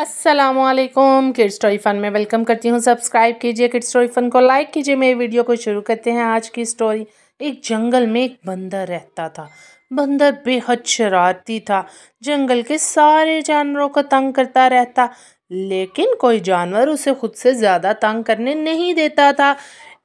असलकुम kid story fun में welcome करती हूँ सब्सक्राइब कीजिए किड स्टोरी फन को लाइक कीजिए मेरी वीडियो को शुरू करते हैं आज की स्टोरी एक जंगल में एक बंदर रहता था बंदर बेहद शरारती था जंगल के सारे जानवरों को तंग करता रहता लेकिन कोई जानवर उसे खुद से ज़्यादा तंग करने नहीं देता था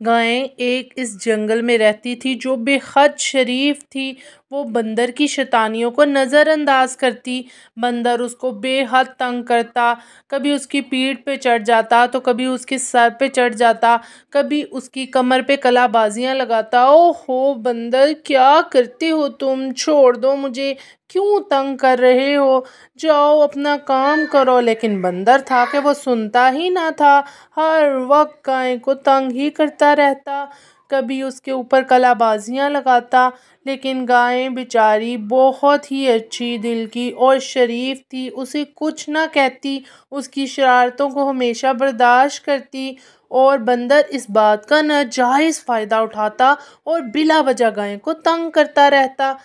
गायें एक इस जंगल में रहती थी जो बेहद शरीफ थी वो बंदर की शैतानियों को नज़रअंदाज करती बंदर उसको बेहद तंग करता कभी उसकी पीठ पे चढ़ जाता तो कभी उसके सर पे चढ़ जाता कभी उसकी कमर पे कलाबाजियाँ लगाता ओ हो बंदर क्या करते हो तुम छोड़ दो मुझे क्यों तंग कर रहे हो जाओ अपना काम करो लेकिन बंदर था कि वो सुनता ही ना था हर वक्त गाय को तंग ही करता रहता कभी उसके ऊपर कलाबाजियाँ लगाता लेकिन गाय बेचारी बहुत ही अच्छी दिल की और शरीफ थी उसे कुछ ना कहती उसकी शरारतों को हमेशा बर्दाश्त करती और बंदर इस बात का नाजायज़ फ़ायदा उठाता और बिला वजह गाय को तंग करता रहता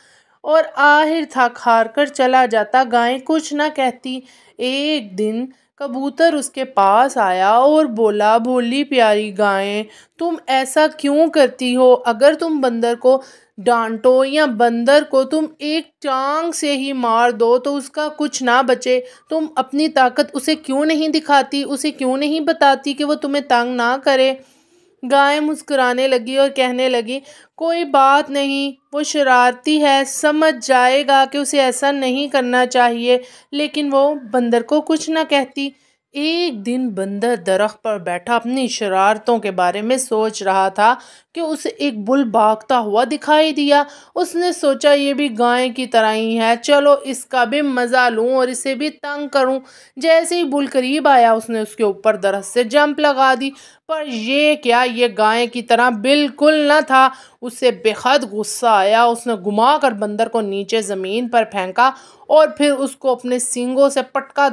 और आहिर था खार कर चला जाता गाय कुछ ना कहती एक दिन कबूतर उसके पास आया और बोला भोली प्यारी गाय तुम ऐसा क्यों करती हो अगर तुम बंदर को डांटो या बंदर को तुम एक चांग से ही मार दो तो उसका कुछ ना बचे तुम अपनी ताकत उसे क्यों नहीं दिखाती उसे क्यों नहीं बताती कि वो तुम्हें तंग ना करे गाय मुस्कुराने लगी और कहने लगी कोई बात नहीं वो शरारती है समझ जाएगा कि उसे ऐसा नहीं करना चाहिए लेकिन वो बंदर को कुछ ना कहती एक दिन बंदर दरख्त पर बैठा अपनी शरारतों के बारे में सोच रहा था कि उसे एक बुल भागता हुआ दिखाई दिया उसने सोचा ये भी गाय की तरह ही है चलो इसका भी मज़ा लूँ और इसे भी तंग करूँ जैसे ही बुल करीब आया उसने उसके ऊपर दरख्त से जंप लगा दी पर यह क्या ये गाय की तरह बिल्कुल न था उसे बेहद गुस्सा आया उसने घुमा कर बंदर को नीचे ज़मीन पर फेंका और फिर उसको अपने सींगों से पटका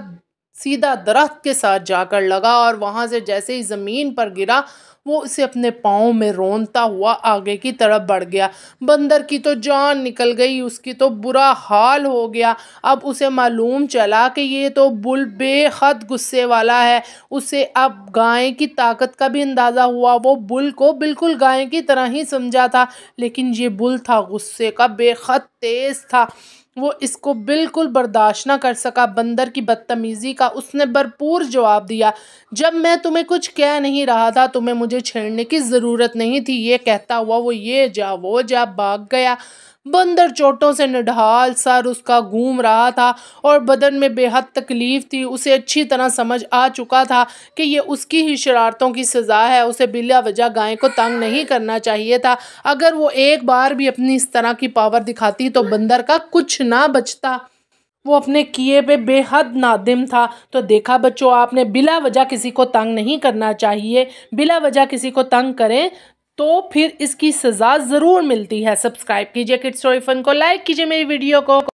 सीधा दरख्त के साथ जाकर लगा और वहाँ से जैसे ही ज़मीन पर गिरा वो उसे अपने पाँव में रोनता हुआ आगे की तरफ बढ़ गया बंदर की तो जान निकल गई उसकी तो बुरा हाल हो गया अब उसे मालूम चला कि ये तो बुल बेहद गुस्से वाला है उसे अब गाय की ताकत का भी अंदाज़ा हुआ वो बुल को बिल्कुल गाय की तरह ही समझा था लेकिन ये बुल था गुस्से का बेहद तेज़ था वो इसको बिल्कुल बर्दाश्त ना कर सका बंदर की बदतमीज़ी का उसने भरपूर जवाब दिया जब मैं तुम्हें कुछ कह नहीं रहा था तुम्हें मुझे छेड़ने की ज़रूरत नहीं थी ये कहता हुआ वो ये जा वो जा भाग गया बंदर चोटों से निढाल सर उसका घूम रहा था और बदन में बेहद तकलीफ थी उसे अच्छी तरह समझ आ चुका था कि यह उसकी ही शरारतों की सज़ा है उसे बिला वजह गाय को तंग नहीं करना चाहिए था अगर वो एक बार भी अपनी इस तरह की पावर दिखाती तो बंदर का कुछ ना बचता वो अपने किए पे बेहद नादिम था तो देखा बच्चों आपने बिला वजह किसी को तंग नहीं करना चाहिए बिला वजह किसी को तंग करें तो फिर इसकी सज़ा ज़रूर मिलती है सब्सक्राइब कीजिए किड स्टोरी फन को लाइक कीजिए मेरी वीडियो को